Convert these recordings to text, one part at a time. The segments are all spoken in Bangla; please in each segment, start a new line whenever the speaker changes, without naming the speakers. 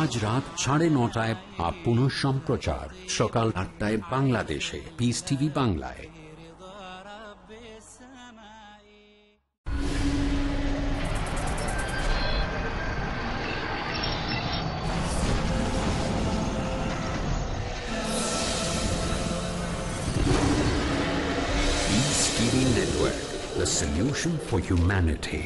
আজ রাত সাড়ে নটায় আপ পুনঃ সম্প্রচার সকাল আটটায় বাংলাদেশে পিস টিভি বাংলায় Network, the solution for humanity.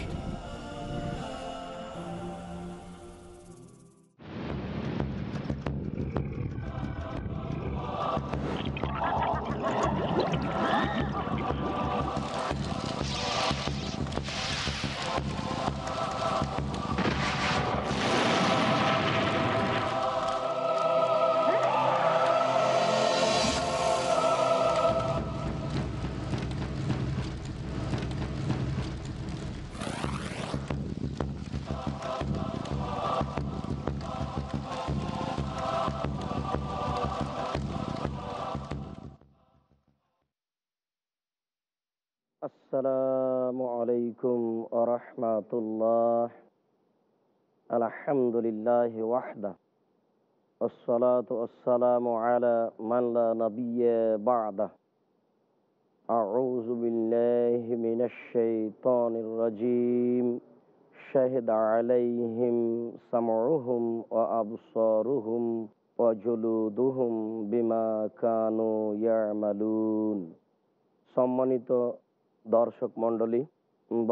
সম্মানিত দর্শক মন্ডলী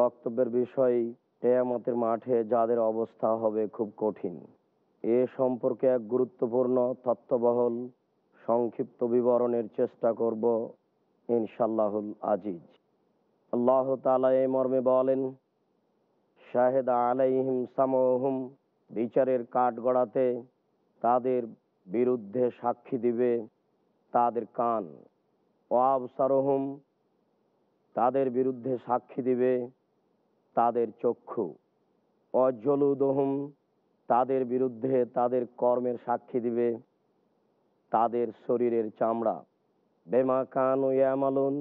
বক্তব্যের বিষয় তেয়ামতের মাঠে যাদের অবস্থা হবে খুব কঠিন এ সম্পর্কে এক গুরুত্বপূর্ণ তথ্যবহল সংক্ষিপ্ত বিবরণের চেষ্টা করব ইনশাল্লাহুল আজিজ আল্লাহ তালা এ মর্মে বলেন শাহেদ আলাইহিম সামহুম বিচারের কাঠ গড়াতে তাদের বিরুদ্ধে সাক্ষী দিবে তাদের কান ওয়াবসারহুম তাদের বিরুদ্ধে সাক্ষী দিবে তাদের চক্ষু অজলুদহুম তাদের বিরুদ্ধে তাদের কর্মের সাক্ষী দিবে তাদের শরীরের চামড়া বেমা কান ইয়ামালুন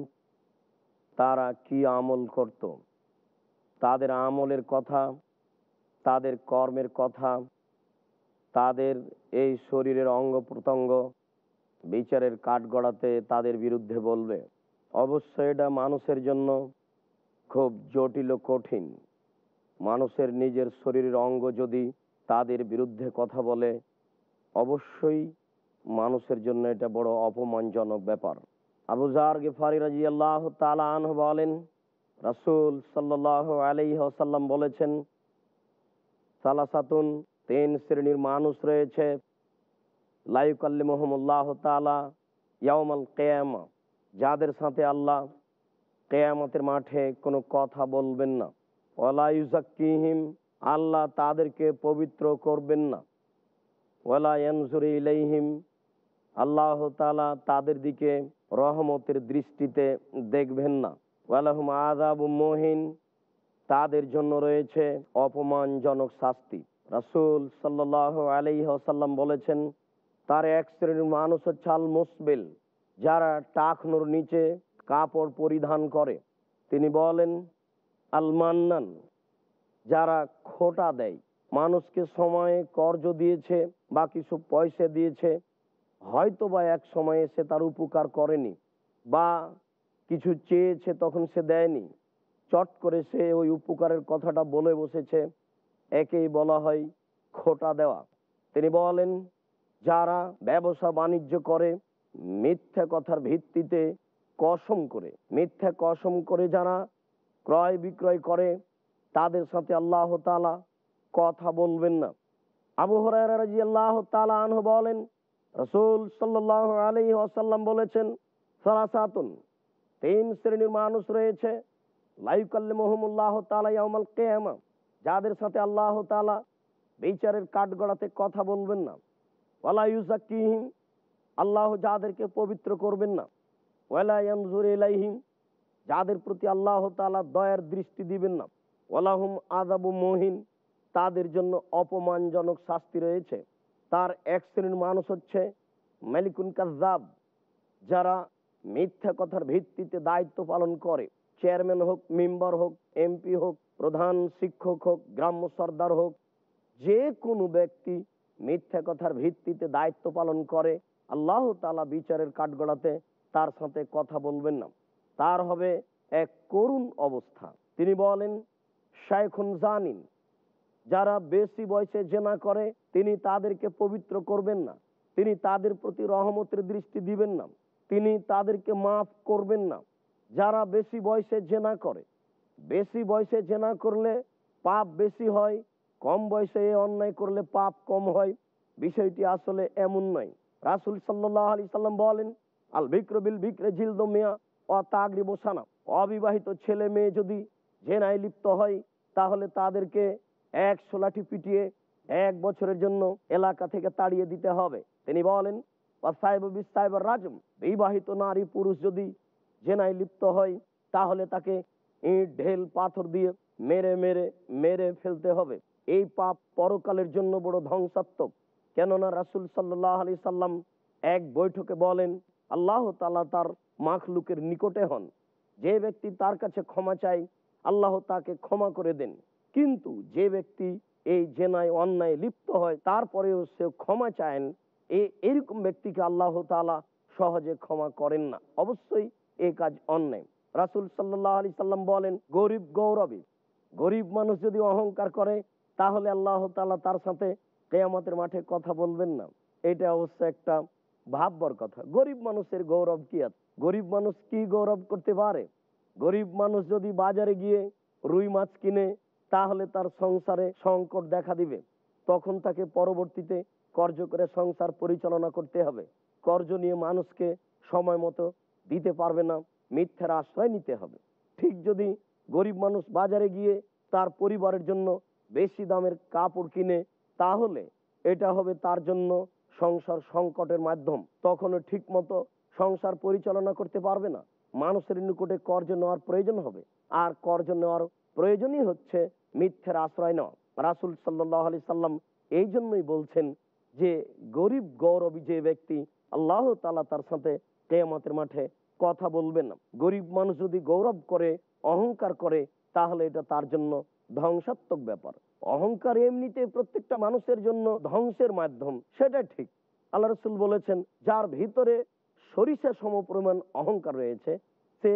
তারা কি আমল করত তাদের আমলের কথা তাদের কর্মের কথা তাদের এই শরীরের অঙ্গ প্রত্যঙ্গ বিচারের কাঠগড়াতে তাদের বিরুদ্ধে বলবে অবশ্য এটা মানুষের জন্য খুব জটিল কঠিন মানুষের নিজের শরীরের অঙ্গ যদি তাদের বিরুদ্ধে কথা বলে অবশ্যই মানুষের জন্য এটা বড় অপমানজনক ব্যাপার আবুজার গেফারি রাজি আল্লাহ আনহ বলেন রাসুল সাল্লাহ আলাইসাল্লাম বলেছেন সালাসাতুন তিন শ্রেণীর মানুষ রয়েছে লাইকাল্লি মোহাম্মল্লাহ তালা ইয়ামাল কেয়ামা যাদের সাথে আল্লাহ কেয়ামতের মাঠে কোনো কথা বলবেন না ওলাইজাক্কিহিম আল্লাহ তাদেরকে পবিত্র করবেন না ওয়ালা ইলাইহিম আল্লাহ তালা তাদের দিকে রহমতের দৃষ্টিতে দেখবেন না ওয়ালাহম আদাব মোহিন তাদের জন্য রয়েছে অপমানজনক শাস্তি রাসুল সাল্লাহ আলাইসাল্লাম বলেছেন তার এক শ্রেণীর মানুষ হচ্ছে আল যারা টাকনোর নিচে কাপড় পরিধান করে তিনি বলেন আলমান্নান যারা খোটা দেয় মানুষকে সময়ে কর্য দিয়েছে বা কিছু পয়সা দিয়েছে হয়তো বা এক সময়ে সে তার উপকার করেনি বা কিছু চেয়েছে তখন সে দেয়নি চট করে সে ওই উপকারের কথাটা বলে বসেছে একেই বলা হয় খোটা দেওয়া তিনি বলেন যারা ব্যবসা বাণিজ্য করে মিথ্যা কথার ভিত্তিতে কসম করে মিথ্যা কসম করে যারা ক্রয় বিক্রয় করে তাদের সাথে আল্লাহ তালা কথা বলবেন না আবু হরাই আল্লাহ তালা আনহ বলেন রসুল সাল্লাহ আলী আসাল্লাম বলেছেন সারাসাতুন তিন শ্রেণীর মানুষ রয়েছে লাইকাল্লি মোহাম্মল্লাহ তালাইমাল কেয়ামা যাদের সাথে আল্লাহ তালা বিচারের কাঠগড়াতে কথা বলবেন না ওয়ালা ইউজাকিহিম আল্লাহ যাদেরকে পবিত্র করবেন না ওয়ালা ইয়ামজুর ইলাইহিম যাদের প্রতি আল্লাহ তালা দয়ার দৃষ্টি দিবেন না ওলাহুম আজাবু মহিন তাদের জন্য অপমানজনক শাস্তি রয়েছে তার এক শ্রেণীর মানুষ হচ্ছে মালিকুন কাজাব যারা মিথ্যা কথার ভিত্তিতে দায়িত্ব পালন করে চেয়ারম্যান হোক মেম্বার হোক এমপি হোক প্রধান শিক্ষক হোক গ্রাম্য সর্দার হোক যে কোনো ব্যক্তি মিথ্যা কথার ভিত্তিতে দায়িত্ব পালন করে আল্লাহ তালা বিচারের কাঠগড়াতে তার সাথে কথা বলবেন না তার হবে এক করুণ অবস্থা তিনি বলেন শায়খুন জানিন যারা বেশি বয়সে জেনা করে তিনি তাদেরকে পবিত্র করবেন না তিনি তাদের প্রতি রহমতের দৃষ্টি দিবেন না তিনি তাদেরকে মাফ করবেন না যারা বেশি বয়সে জেনা করে বেশি বয়সে জেনা করলে পাপ বেশি হয় কম বয়সে এ অন্যায় করলে পাপ কম হয় বিষয়টি আসলে এমন নয় রাসুল সাল্লাহ আলি সাল্লাম বলেন আল বিক্র বিল ভিক্রে ঝিলদো মিয়া অ তাগরি বোসানা অবিবাহিত ছেলে মেয়ে যদি জেনায় লিপ্ত হয় তাহলে তাদেরকে এক লাঠি পিটিয়ে এক বছরের জন্য এলাকা থেকে তাড়িয়ে দিতে হবে তিনি বলেন রাজম বিবাহিত নারী পুরুষ যদি জেনায় লিপ্ত হয় তাহলে তাকে ইট ঢেল পাথর দিয়ে মেরে মেরে মেরে ফেলতে হবে এই পাপ পরকালের জন্য বড় ধ্বংসাত্মক কেননা রাসুল সাল্লাহ আলি সাল্লাম এক বৈঠকে বলেন আল্লাহ তালা তার মাখলুকের নিকটে হন যে ব্যক্তি তার কাছে ক্ষমা চায় আল্লাহ তাকে ক্ষমা করে দেন কিন্তু যে ব্যক্তি এই জেনায় অন্যায় লিপ্ত হয় তারপরেও সে ক্ষমা চায় এ এরকম ব্যক্তিকে আল্লাহ তালা সহজে ক্ষমা করেন না অবশ্যই এ কাজ অন্যায় রাসুল সাল্লাহ আলি সাল্লাম বলেন গরিব গৌরবে গরিব মানুষ যদি অহংকার করে তাহলে আল্লাহ তালা তার সাথে কেয়ামতের মাঠে কথা বলবেন না এটা অবশ্য একটা ভাববর কথা গরিব মানুষের গৌরব কি আছে গরিব মানুষ কি গৌরব করতে পারে গরিব মানুষ যদি বাজারে গিয়ে রুই মাছ কিনে তাহলে তার সংসারে সংকট দেখা দিবে তখন তাকে পরবর্তীতে কর্য করে সংসার পরিচালনা করতে হবে কর্য নিয়ে মানুষকে সময় মতো দিতে পারবে না মিথ্যার আশ্রয় নিতে হবে ঠিক যদি গরিব মানুষ বাজারে গিয়ে তার পরিবারের জন্য বেশি দামের কাপড় কিনে তাহলে এটা হবে তার জন্য সংসার সংকটের মাধ্যম তখনও ঠিক মতো সংসার পরিচালনা করতে পারবে না মানুষের নিকটে কর্জ নেওয়ার প্রয়োজন হবে আর কর্জ নেওয়ার প্রয়োজনই হচ্ছে মিথ্যের আশ্রয় নেওয়া রাসুল সাল্লাহ আলি সাল্লাম এই জন্যই বলছেন যে গরিব গৌরবী যে ব্যক্তি আল্লাহ তালা তার সাথে কেয়ামতের মাঠে কথা বলবেন গরিব মানুষ যদি গৌরব করে অহংকার করে তাহলে এটা তার জন্য ধ্বংসাত্মক ব্যাপার অহংকার এমনিতে প্রত্যেকটা মানুষের জন্য ধ্বংসের মাধ্যম সেটা ঠিক আল্লাহ রসুল বলেছেন যার ভিতরে সরিষা সমপরিমাণ অহংকার রয়েছে সে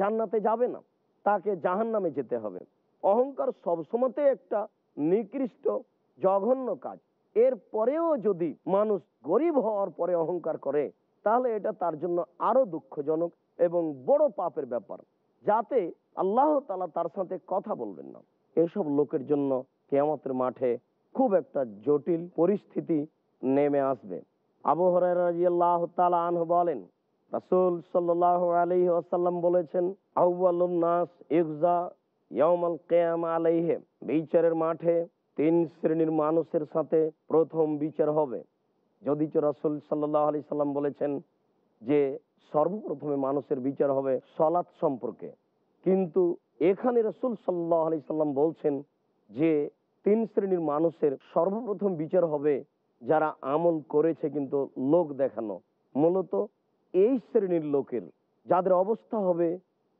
জান্নাতে যাবে না তাকে জাহান নামে যেতে হবে অহংকার সবসময়তে একটা নিকৃষ্ট জঘন্য কাজ এর পরেও যদি মানুষ গরিব হওয়ার পরে অহংকার করে তাহলে এটা তার জন্য আরো দুঃখজনক এবং বড় পাপের ব্যাপার যাতে আল্লাহ তালা তার সাথে কথা বলবেন না এসব লোকের জন্য কেয়ামতের মাঠে খুব একটা জটিল পরিস্থিতি নেমে আসবে আবু হরিয়াল্লাহ বলেন রাসুল সাল্লাম বলেছেন আলাইহে বিচারের মাঠে তিন শ্রেণীর মানুষের সাথে প্রথম বিচার হবে যদি রাসুল সাল্লাহ আলি সাল্লাম বলেছেন যে সর্বপ্রথমে মানুষের বিচার হবে সলাৎ সম্পর্কে কিন্তু এখানে রসুল সাল্লাহ আলি সাল্লাম বলছেন যে তিন শ্রেণীর মানুষের সর্বপ্রথম বিচার হবে যারা আমল করেছে কিন্তু লোক দেখানো মূলত এই শ্রেণীর লোকের যাদের অবস্থা হবে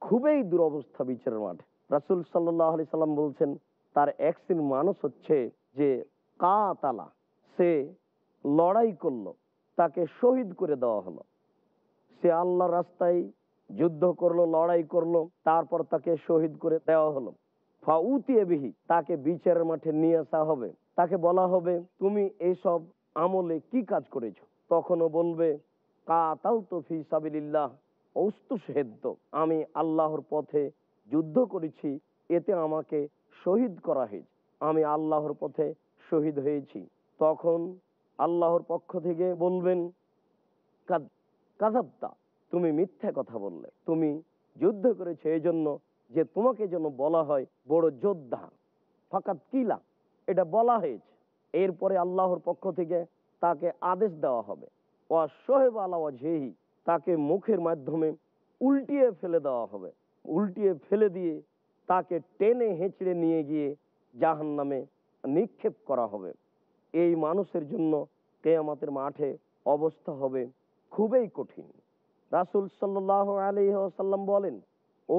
খুবই দুরবস্থা বিচারের মাঠে রাসুল সাল্লাহ আলি সাল্লাম বলছেন তার এক শ্রেণীর মানুষ হচ্ছে যে কাতালা সে লড়াই করলো তাকে শহীদ করে দেওয়া হলো সে আল্লাহ রাস্তায় যুদ্ধ করলো লড়াই করলো তারপর তাকে শহীদ করে দেওয়া হলো ফাউতিয়ে বিহি তাকে বিচারের মাঠে নিয়ে আসা হবে তাকে বলা হবে তুমি এইসব আমলে কি কাজ করেছ তখনও বলবে কাতাল তো ফি সাবিল্লাহ অস্তু সেদ্ধ আমি আল্লাহর পথে যুদ্ধ করেছি এতে আমাকে শহীদ করা হয়েছে আমি আল্লাহর পথে শহীদ হয়েছি তখন আল্লাহর পক্ষ থেকে বলবেন কাজাপ্তা তুমি মিথ্যা কথা বললে তুমি যুদ্ধ করেছো এই জন্য যে তোমাকে যেন বলা হয় বড় যোদ্ধা ফাঁকাত কিলা এটা বলা হয়েছে এরপরে আল্লাহর পক্ষ থেকে তাকে আদেশ দেওয়া হবে ওয়া সোহেব আলাওয়া ঝেহি তাকে মুখের মাধ্যমে উল্টিয়ে ফেলে দেওয়া হবে উল্টিয়ে ফেলে দিয়ে তাকে টেনে হেঁচড়ে নিয়ে গিয়ে জাহান নামে নিক্ষেপ করা হবে এই মানুষের জন্য কেয়ামাতের মাঠে অবস্থা হবে খুবই কঠিন রাসুল সাল্লাহ আলিহাসাল্লাম বলেন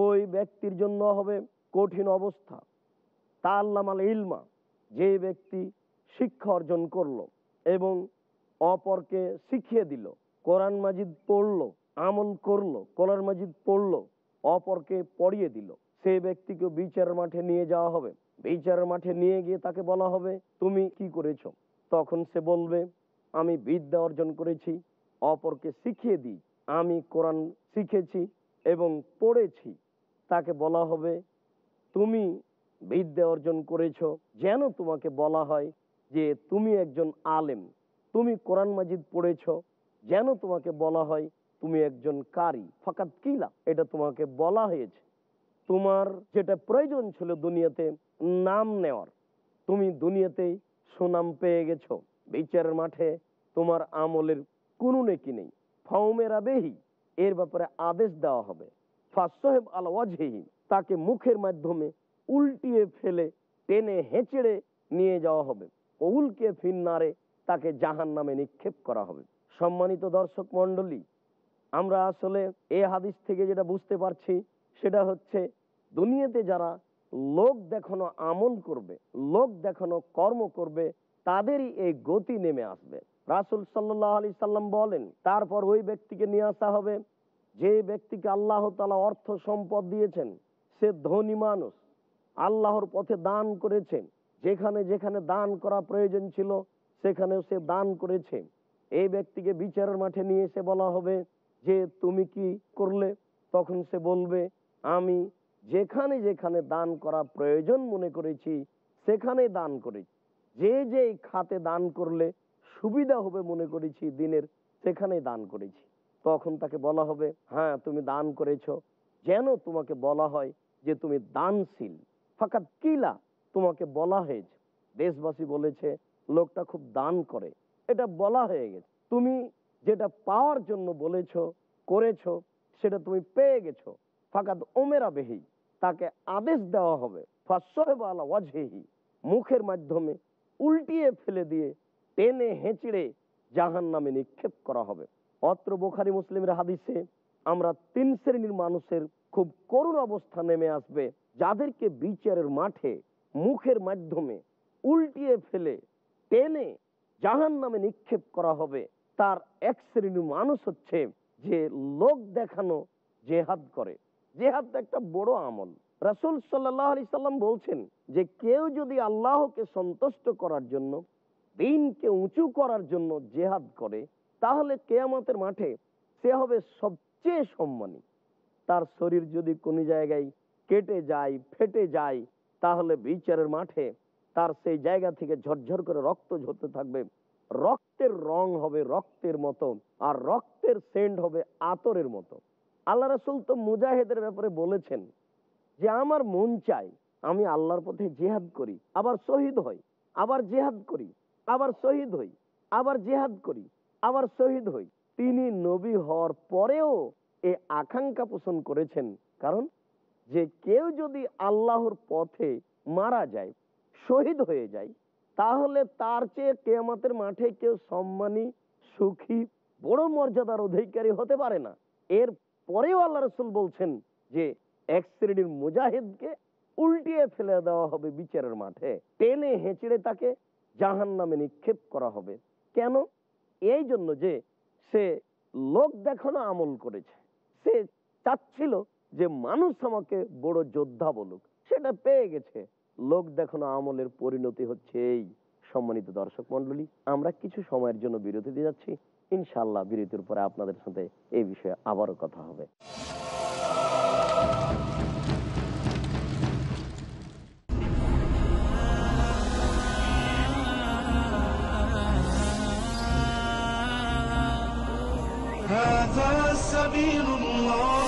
ওই ব্যক্তির জন্য হবে কঠিন অবস্থা তা আল ইলমা যে ব্যক্তি শিক্ষা অর্জন করলো এবং অপরকে শিখিয়ে দিল কোরআন মাজিদ পড়লো আমল করলো কোরআন মাজিদ পড়লো অপরকে পড়িয়ে দিল সেই ব্যক্তিকে বিচার মাঠে নিয়ে যাওয়া হবে বিচার মাঠে নিয়ে গিয়ে তাকে বলা হবে তুমি কি করেছ তখন সে বলবে আমি বিদ্যা অর্জন করেছি অপরকে শিখিয়ে দিই আমি কোরআন শিখেছি এবং পড়েছি তাকে বলা হবে তুমি বিদ্যা অর্জন করেছ যেন তোমাকে বলা হয় যে তুমি একজন আলেম তুমি কোরআন মাজিদ পড়েছ যেন তোমাকে বলা হয় তুমি একজন কারি ফাকাত কিলা এটা তোমাকে বলা হয়েছে তোমার যেটা প্রয়োজন ছিল দুনিয়াতে নাম নেওয়ার তুমি দুনিয়াতেই সুনাম পেয়ে গেছো বিচারের মাঠে তোমার আমলের কোনো নেকি নেই ফাউমেরা বেহি এর ব্যাপারে আদেশ দেওয়া হবে ফাসহেব আল তাকে মুখের মাধ্যমে উল্টিয়ে ফেলে টেনে হেঁচড়ে নিয়ে যাওয়া হবে কৌলকে ফিন্নারে তাকে জাহান নামে নিক্ষেপ করা হবে সম্মানিত দর্শক মন্ডলী আমরা আসলে এ হাদিস থেকে যেটা বুঝতে পারছি সেটা হচ্ছে দুনিয়াতে যারা লোক দেখানো আমল করবে লোক দেখানো কর্ম করবে তাদেরই এই গতি নেমে আসবে রাসুল সাল্লাহ আলি সাল্লাম বলেন তারপর ওই ব্যক্তিকে নিয়ে আসা হবে যে ব্যক্তিকে আল্লাহ তালা অর্থ সম্পদ দিয়েছেন সে ধনী মানুষ আল্লাহর পথে দান করেছে যেখানে যেখানে দান করা প্রয়োজন ছিল সেখানেও সে দান করেছে এই ব্যক্তিকে বিচারের মাঠে নিয়ে এসে বলা হবে যে তুমি কি করলে তখন সে বলবে আমি যেখানে যেখানে দান করা প্রয়োজন মনে করেছি সেখানে দান করেছি যে যে খাতে দান করলে সুবিধা হবে মনে করেছি দিনের সেখানে দান করেছি তখন তাকে বলা হবে হ্যাঁ তুমি দান করেছ যেন তোমাকে বলা হয় যে তুমি দানশীল ফাঁকাত কিলা তোমাকে বলা হয়েছে দেশবাসী বলেছে লোকটা খুব দান করে এটা বলা হয়ে গেছে তুমি যেটা পাওয়ার জন্য বলেছ করেছ সেটা তুমি পেয়ে গেছ ফাঁকাত ওমেরা বেহি তাকে আদেশ দেওয়া হবে ফাঁসহেবালা মুখের মাধ্যমে উল্টিয়ে ফেলে দিয়ে টেনে হেঁচড়ে জাহান নামে নিক্ষেপ করা হবে অত্র বোখারি মুসলিমের হাদিসে আমরা তিন শ্রেণীর মানুষের খুব করুণ অবস্থা নেমে আসবে যাদেরকে বিচারের মাঠে মুখের মাধ্যমে উল্টিয়ে ফেলে টেনে জাহান নামে নিক্ষেপ করা হবে তার এক শ্রেণীর মানুষ হচ্ছে যে লোক দেখানো জেহাদ করে জেহাদ একটা বড় আমল রাসুল সাল্লাহ সাল্লাম বলছেন যে কেউ যদি আল্লাহকে সন্তুষ্ট করার জন্য দিনকে উঁচু করার জন্য জেহাদ করে তাহলে কেয়ামতের মাঠে সে হবে সবচেয়ে সম্মানী তার শরীর যদি কোনো জায়গায় কেটে যায় ফেটে যায় তাহলে বিচারের মাঠে তার সেই জায়গা থেকে ঝরঝর করে রক্ত ঝরতে থাকবে রক্তের রং হবে রক্তের মতো আর রক্তের সেন্ড হবে আতরের মতো আল্লাহ রাসুল তো মুজাহেদের ব্যাপারে বলেছেন যে আমার মন চাই আমি আল্লাহর পথে জেহাদ করি আবার শহীদ হই আবার জেহাদ করি আবার শহীদ হই আবার জেহাদ করি আবার শহীদ হই তিনি নবী হওয়ার পরেও এ আকাঙ্ক্ষা পোষণ করেছেন কারণ যে কেউ যদি আল্লাহর পথে মারা যায় শহীদ হয়ে যায় তাহলে তার চেয়ে কেয়ামতের মাঠে কেউ সম্মানী সুখী বড় মর্যাদার অধিকারী হতে পারে না এর পরেও আল্লাহ রসুল বলছেন যে এক শ্রেণীর মুজাহিদকে উল্টিয়ে ফেলে দেওয়া হবে বিচারের মাঠে টেনে হেঁচড়ে তাকে জাহান নামে নিক্ষেপ করা হবে কেন এই জন্য যে সে লোক দেখানো আমল করেছে সে চাচ্ছিল যে মানুষ আমাকে বড় যোদ্ধা বলুক সেটা পেয়ে গেছে লোক দেখানো আমলের পরিণতি হচ্ছে এই সম্মানিত দর্শক মন্ডলী আমরা কিছু সময়ের জন্য বিরতিতে যাচ্ছি ইনশাল্লাহ বিরতির পরে আপনাদের সাথে এই বিষয়ে আবারও কথা হবে
هذا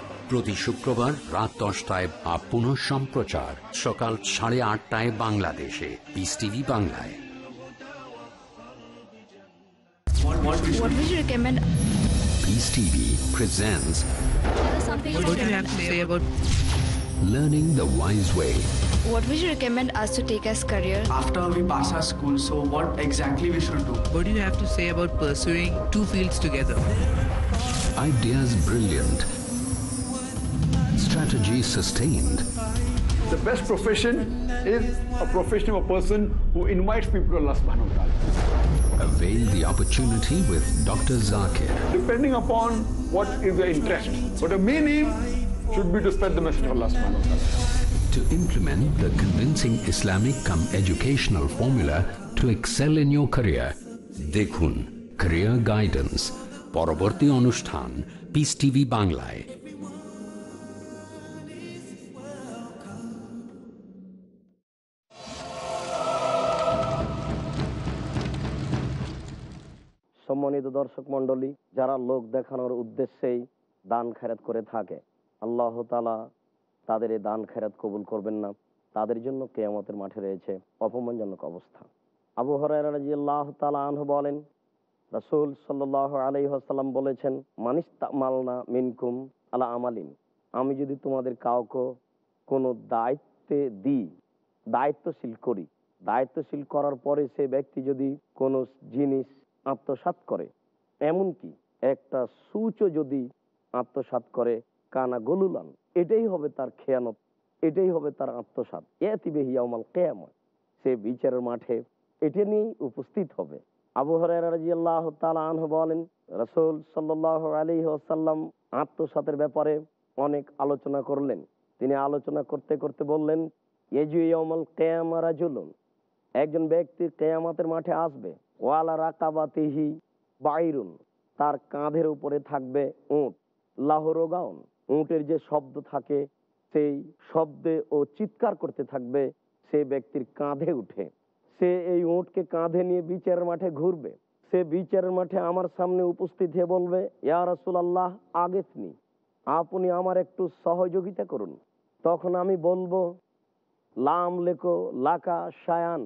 প্রতি শুক্রবার রাত দশটায় বা পুনঃ সম্প্রচার সকাল সাড়ে আটটায় বাংলাদেশে পিস টিভি বাংলায় about Learning the Wise Way What would you recommend us to take as career? After we pass our school, so what exactly we should do? What do you have to say about pursuing two fields together? Ideas brilliant strategy sustained? The best profession is a profession of a person who invites people to Allah subhanahu wa ta'ala. Avail the opportunity with Dr. Zakir. Depending upon what is the interest. But the main aim should be to spread the message of Allah subhanahu wa ta'ala. To implement the convincing Islamic come educational formula to excel in your career, Dekhun, Career Guidance, পরবর্তী অনুষ্ঠান পিস টিভি বাংলায়
সম্মানিত দর্শক মন্ডলী যারা লোক দেখানোর উদ্দেশ্যেই দান খেরাত করে থাকে আল্লাহ তালা তাদের এই দান খেরাত কবুল করবেন না তাদের জন্য কেয়ামতের মাঠে রয়েছে অপমানজনক অবস্থা আবু হরাইল্লাহ তালা আনহ বলেন রসুল সাল আলি আসাল্লাম বলেছেন মানিস মালনা মিনকুম আলা আমালিন আমি যদি তোমাদের কাউকে কোনো দায়িত্বে দিই দায়িত্বশীল করি দায়িত্বশীল করার পরে সে ব্যক্তি যদি কোনো জিনিস আত্মসাত করে এমনকি একটা সুচও যদি আত্মসাত করে কানা গলুলান এটাই হবে তার খেয়ানত এটাই হবে তার আত্মসাত এতিবে কেয়ামত সে বিচারের মাঠে এটা নিয়েই উপস্থিত হবে আবু হরিয়াল্লাহ আনহ বলেন রসুল সাল্লাহ আলী আসাল্লাম আত্মসাতের ব্যাপারে অনেক আলোচনা করলেন তিনি আলোচনা করতে করতে বললেন একজন ব্যক্তি কেয়ামাতের মাঠে আসবে ওয়ালা রাকাবাতিহি বাইরুন তার কাঁধের উপরে থাকবে উঁট লাহরোগাউন উঁটের যে শব্দ থাকে সেই শব্দে ও চিৎকার করতে থাকবে সে ব্যক্তির কাঁধে উঠে সে এই উঁটকে কাঁধে নিয়ে বিচারের মাঠে ঘুরবে সে বিচারের মাঠে আমার সামনে উপস্থিত হয়ে বলবে ইয়া রাসুল আল্লাহ আগেতনি আপনি আমার একটু সহযোগিতা করুন তখন আমি বলবো লাম লেখো লাকা শায়ান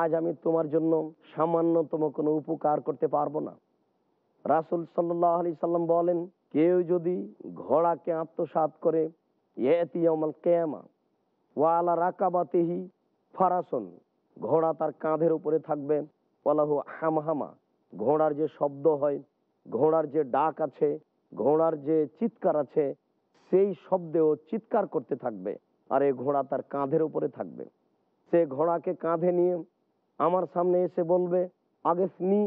আজ আমি তোমার জন্য সামান্যতম কোনো উপকার করতে পারবো না রাসুল সাল্লাহ আলি সাল্লাম বলেন কেউ যদি ঘোড়াকে আত্মসাত করে ইয়মল কেয়ামা ওয়ালা রাকাবাতিহি ফারাসন ঘোড়া তার কাঁধের উপরে থাকবে ওয়ালাহু হামহামা ঘোড়ার যে শব্দ হয় ঘোড়ার যে ডাক আছে ঘোড়ার যে চিৎকার আছে সেই শব্দেও চিৎকার করতে থাকবে আর এই ঘোড়া তার কাঁধের উপরে থাকবে সে ঘোড়াকে কাঁধে নিয়ে আমার সামনে এসে বলবে আগে স্নি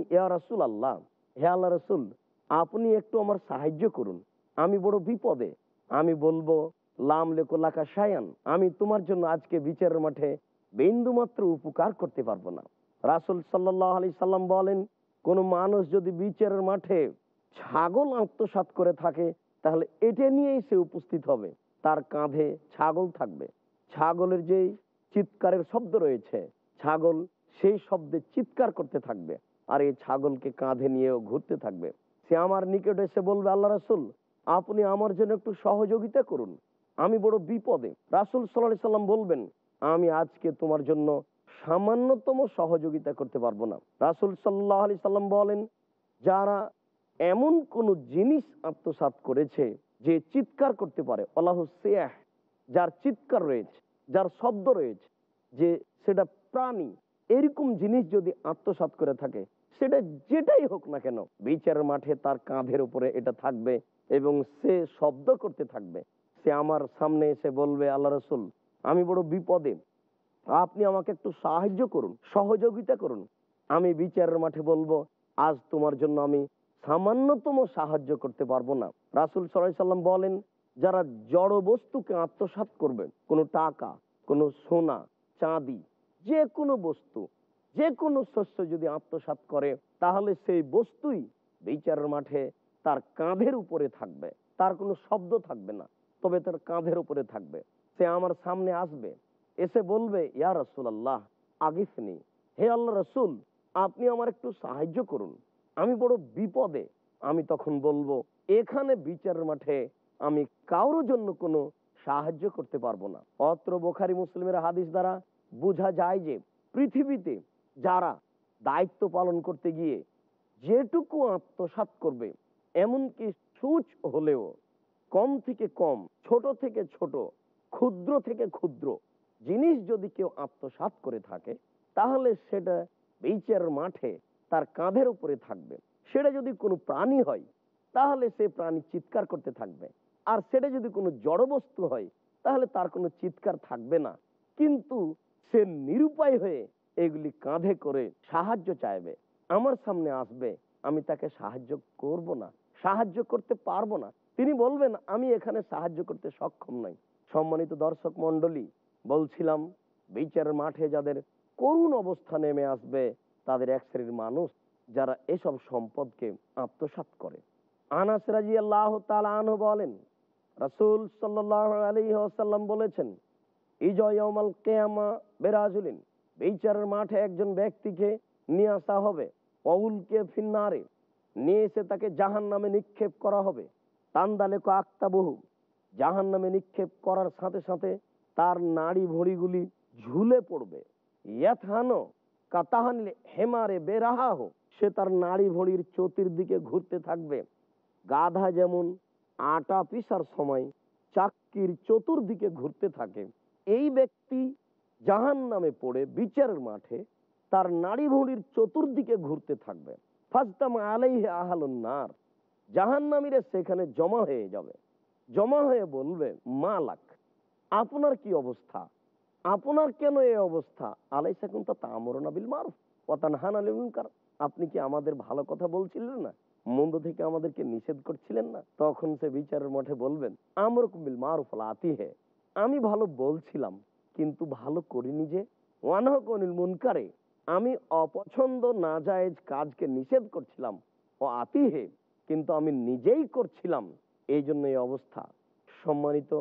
আল্লাহ হে আল্লাহ রসুল আপনি একটু আমার সাহায্য করুন আমি বড় বিপদে আমি বলবো লাম লেকোলাকা সায়ান আমি তোমার জন্য আজকে বিচারের মাঠে বিন্দুমাত্র উপকার করতে পারবো না রাসুল সাল্লাহ আলি সাল্লাম বলেন কোনো মানুষ যদি বিচারের মাঠে ছাগল আত্মসাত করে থাকে তাহলে এটা নিয়েই সে উপস্থিত হবে তার কাঁধে ছাগল থাকবে ছাগলের যে চিৎকারের শব্দ রয়েছে ছাগল সেই শব্দে চিৎকার করতে থাকবে আর এই ছাগলকে কাঁধে নিয়েও ঘুরতে থাকবে সে আমার নিকট এসে বলবে আল্লাহ রাসুল আপনি আমার জন্য একটু সহযোগিতা করুন আমি বড় বিপদে রাসুল সাল্লাহ সাল্লাম বলবেন আমি আজকে তোমার জন্য সামান্যতম সহযোগিতা করতে পারবো না রাসুল সাল্লাহ আলি সাল্লাম বলেন যারা এমন কোন জিনিস আত্মসাত করেছে যে চিৎকার করতে পারে অলাহ সেয়াহ যার চিৎকার রয়েছে যার শব্দ রয়েছে যে সেটা প্রাণী এরকম জিনিস যদি আত্মসাত করে থাকে সেটা যেটাই হোক না কেন বিচারের মাঠে তার কাঁধের উপরে এটা থাকবে এবং সে শব্দ করতে থাকবে সে আমার সামনে এসে বলবে আল্লাহ রসুল আমি বড় বিপদে আপনি আমাকে একটু সাহায্য করুন সহযোগিতা করুন আমি বিচারের মাঠে বলবো আজ তোমার জন্য আমি সামান্যতম সাহায্য করতে পারবো না রাসুল সাল্লাম বলেন যারা জড় বস্তুকে আত্মসাত করবে কোনো টাকা কোনো সোনা চাঁদি যে কোনো বস্তু যে কোনো শস্য যদি আত্মসাত করে তাহলে সেই বস্তুই বিচারের মাঠে তার কাঁধের উপরে থাকবে তার কোনো শব্দ থাকবে না তবে তার কাঁধের উপরে থাকবে সে আমার সামনে আসবে এসে বলবে ইয়া রসুল আল্লাহ আগিসনি হে আল্লাহ রসুল আপনি আমার একটু সাহায্য করুন আমি বড় বিপদে আমি তখন বলবো এখানে বিচারের মাঠে আমি কারোর জন্য কোনো সাহায্য করতে পারবো না অত্র বোখারি মুসলিমের হাদিস দ্বারা বোঝা যায় যে পৃথিবীতে যারা দায়িত্ব পালন করতে গিয়ে যেটুকু আত্মসাত করবে এমনকি সুচ হলেও কম থেকে কম ছোট থেকে ছোট ক্ষুদ্র থেকে ক্ষুদ্র জিনিস যদি কেউ আত্মসাত করে থাকে তাহলে সেটা বেচের মাঠে তার কাঁধের উপরে থাকবে সেটা যদি কোনো প্রাণী হয় তাহলে সে প্রাণী চিৎকার করতে থাকবে আর সেটা যদি কোনো জড়বস্তু হয় তাহলে তার কোনো চিৎকার থাকবে না কিন্তু সে নিরুপায় হয়ে এগুলি কাঁধে করে সাহায্য চাইবে আমার সামনে আসবে আমি তাকে সাহায্য করব না সাহায্য করতে পারবো না তিনি বলবেন আমি এখানে সাহায্য করতে সক্ষম নাই সম্মানিত দর্শক মন্ডলী বলছিলাম বিচারের মাঠে যাদের করুণ অবস্থা নেমে আসবে তাদের এক শ্রেণীর মানুষ যারা এসব সম্পদকে আত্মসাত করে আনাস রাজি আল্লাহ বলেন রাসুল সাল্লাহ আলী আসাল্লাম বলেছেন ইজয়মাল কেয়ামা বেরাজুলিন বিচারের মাঠে একজন ব্যক্তিকে নিয়ে আসা হবে অউলকে ফিন্নারে নিয়ে এসে তাকে জাহান নামে নিক্ষেপ করা হবে তান্দালেকো আক্তাবহু জাহান নামে নিক্ষেপ করার সাথে সাথে তার নাড়ি ভড়িগুলি ঝুলে পড়বে ইয়াথানো কাতাহানিলে হেমারে বেরাহা হোক সে তার নাড়ি ভড়ির চতির দিকে ঘুরতে থাকবে গাধা যেমন আটা পিসার সময় চাকরির চতুর্দিকে ঘুরতে থাকে এই ব্যক্তি জাহান নামে পড়ে বিচারের মাঠে তার নারী ভুঁড়ির চতুর্দিকে ঘুরতে থাকবে নার জাহান সেখানে জমা হয়ে যাবে জমা হয়ে বলবে আপনার কি অবস্থা আপনার কেন এই অবস্থা তা আমরনা বিল আপনি কি আমাদের ভালো কথা বলছিলেন না মন্দ থেকে আমাদেরকে নিষেধ করছিলেন না তখন সে বিচারের মঠে বলবেন আমরকুমিল মারুফল আতি হে আমি ভালো বলছিলাম কিন্তু ভালো করিনি যে মুনকারে আমি অপছন্দ না জায়েজ কাজকে নিষেধ করছিলাম ও আতিহে কিন্তু আমি নিজেই করছিলাম এই জন্য এই অবস্থা সম্মানিত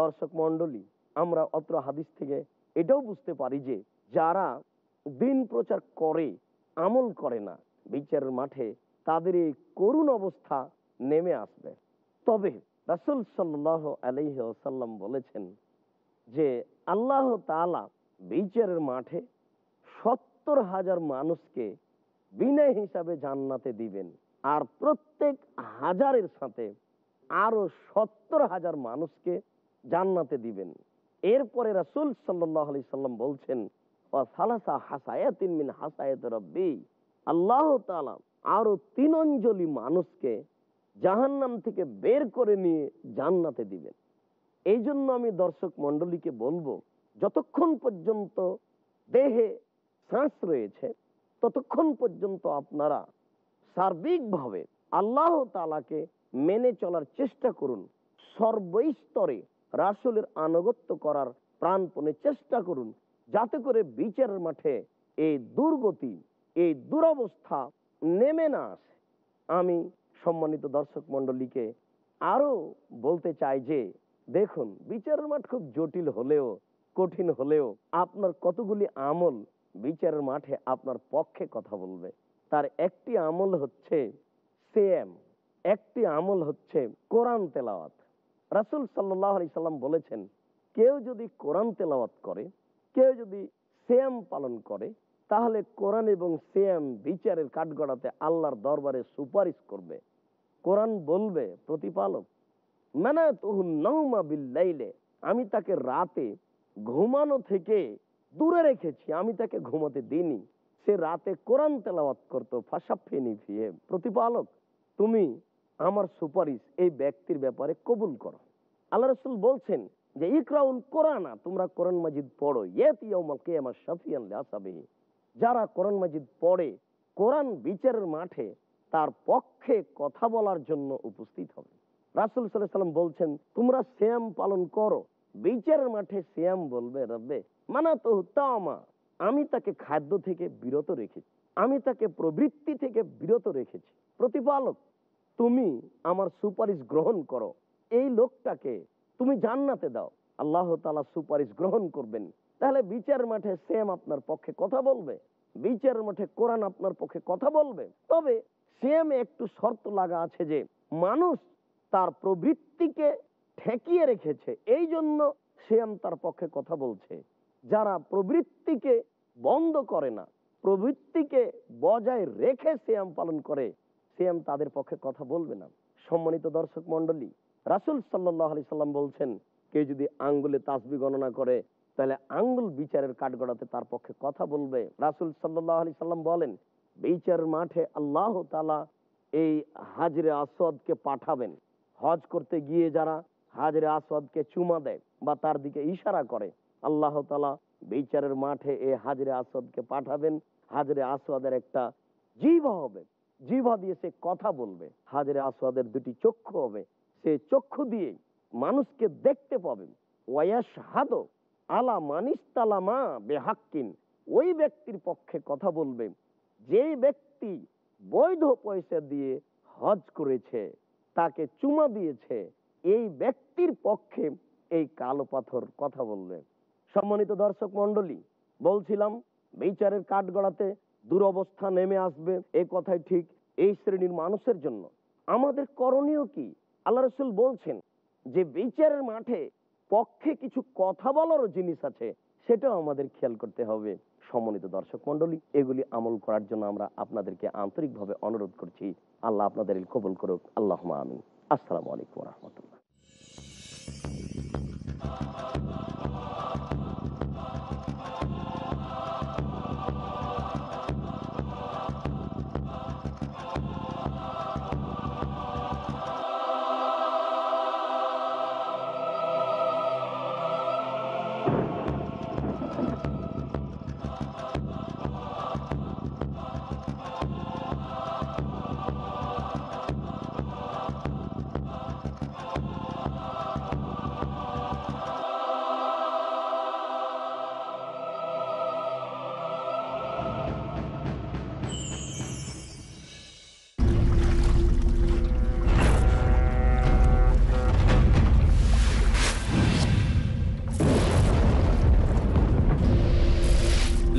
দর্শক মন্ডলী আমরা অত্র হাদিস থেকে এটাও বুঝতে পারি যে যারা দিন প্রচার করে আমল করে না বিচারের মাঠে তাদের এই করুণ অবস্থা নেমে আসবে তবে রাসুল সাল্লাহ আলহি ওসাল্লাম বলেছেন যে আল্লাহ তালা বিচারের মাঠে সত্তর হাজার মানুষকে বিনা হিসাবে জান্নাতে দিবেন আর প্রত্যেক হাজারের সাথে আরো সত্তর হাজার মানুষকে জান্নাতে দিবেন এরপরে রাসুল সাল্লি সাল্লাম বলছেন হাসায়াতিন মিন হাসায়াত রব্বি আল্লাহ তালা আরো তিন অঞ্জলি মানুষকে জাহান্নাম থেকে বের করে নিয়ে জান্নাতে দিবেন এই জন্য আমি দর্শক মন্ডলীকে বলবো যতক্ষণ পর্যন্ত দেহে শ্বাস রয়েছে ততক্ষণ পর্যন্ত আপনারা সার্বিকভাবে আল্লাহ তালাকে মেনে চলার চেষ্টা করুন সর্বস্তরে রাসুলের আনুগত্য করার প্রাণপণে চেষ্টা করুন যাতে করে বিচারের মাঠে এই দুর্গতি এই দুরবস্থা নেমে না আসে আমি সম্মানিত দর্শক মন্ডলীকে আরো বলতে চাই যে দেখুন বিচারের মাঠ খুব জটিল হলেও কঠিন হলেও আপনার কতগুলি আমল বিচারের মাঠে আপনার পক্ষে কথা বলবে তার একটি আমল হচ্ছে সেম একটি আমল হচ্ছে কোরআন তেলাওয়াত রাসুল সাল্লাহ আলি সাল্লাম বলেছেন কেউ যদি কোরআন তেলাওয়াত করে কেউ যদি সেম পালন করে তাহলে কোরআন এবং সেম বিচারের কাঠগড়াতে আল্লাহর দরবারে সুপারিশ করবে কোরআন বলবে প্রতিপালক মানে আমি তাকে রাতে ঘুমানো থেকে দূরে রেখেছি আমি তাকে ঘুমাতে দিইনি সে রাতে কোরআন তেলাওয়াত করতো ফাঁসাফিনি ফিয়ে প্রতিপালক তুমি আমার সুপারিশ এই ব্যক্তির ব্যাপারে কবুল করো আল্লাহ রসুল বলছেন যে ইকরাউল কোরআনা তোমরা কোরআন মাজিদ পড়ো সাফিয়ান যারা কোরআন মাজিদ পড়ে কোরআন বিচারের মাঠে তার পক্ষে কথা বলার জন্য উপস্থিত হবে রাসুল সাল্লাম বলছেন তোমরা শ্যাম পালন করো বিচারের মাঠে শ্যাম বলবে রব্বে মানা তো তামা আমি তাকে খাদ্য থেকে বিরত রেখেছি আমি তাকে প্রবৃত্তি থেকে বিরত রেখেছি প্রতিপালক তুমি আমার সুপারিশ গ্রহণ করো এই লোকটাকে তুমি জান্নাতে দাও আল্লাহ তালা সুপারিশ গ্রহণ করবেন তাহলে বিচার মাঠে শ্যাম আপনার পক্ষে কথা বলবে বিচার মাঠে কোরআন আপনার পক্ষে কথা বলবে তবে সেম একটু শর্ত লাগা আছে যে মানুষ তার প্রবৃত্তিকে ঠেকিয়ে রেখেছে এই জন্য সেম তার পক্ষে কথা বলছে যারা প্রবৃত্তিকে বন্ধ করে না প্রবৃত্তিকে বজায় রেখে সেম পালন করে সেম তাদের পক্ষে কথা বলবে না সম্মানিত দর্শক মন্ডলী রাসুল সাল্লি সাল্লাম বলছেন কেউ যদি আঙ্গুলে তাসবি গণনা করে তাহলে আঙ্গুল বিচারের কাঠগড়াতে তার পক্ষে কথা বলবে রাসুল সাল্লাহ আলি সাল্লাম বলেন বিচার মাঠে আল্লাহ তালা এই হাজরে আসদকে পাঠাবেন হজ করতে গিয়ে যারা হাজরে আসদকে চুমা দেয় বা তার দিকে ইশারা করে আল্লাহ তালা বিচারের মাঠে এই হাজরে আসদকে পাঠাবেন হাজরে আসাদের একটা জিভা হবে জিভা দিয়ে সে কথা বলবে হাজরে আসাদের দুটি চক্ষু হবে সে চক্ষু দিয়ে মানুষকে দেখতে পাবে ওয়াস আলা মানিস তালামা বেহাক্কিন ওই ব্যক্তির পক্ষে কথা বলবে যে ব্যক্তি বৈধ পয়সা দিয়ে হজ করেছে তাকে চুমা দিয়েছে এই ব্যক্তির পক্ষে এই কালো পাথর কথা বললে সম্মানিত দর্শক মন্ডলী বলছিলাম বিচারের কাঠগড়াতে দুরবস্থা নেমে আসবে এ কথাই ঠিক এই শ্রেণীর মানুষের জন্য আমাদের করণীয় কি আল্লাহ রসুল বলছেন যে বিচারের মাঠে পক্ষে কিছু কথা বলারও জিনিস আছে সেটাও আমাদের খেয়াল করতে হবে সমন্বিত দর্শক মন্ডলী এগুলি আমল করার জন্য আমরা আপনাদেরকে আন্তরিকভাবে অনুরোধ করছি আল্লাহ আপনাদের কবুল করুক আল্লাহ আমিন আসসালামু আলাইকুম রহমতুল্লাহ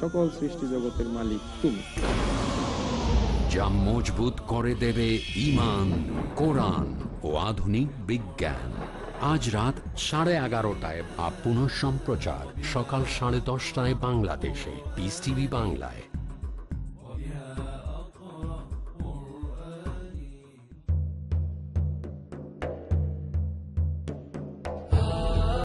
সকল সৃষ্টি জগতের মালিক তুমি যা মজবুত করে দেবে ইমান কোরআন ও আধুনিক বিজ্ঞান আজ রাত সাড়ে এগারোটায় বা পুনঃ সম্প্রচার সকাল সাড়ে দশটায় বাংলাদেশে বিস টিভি বাংলায়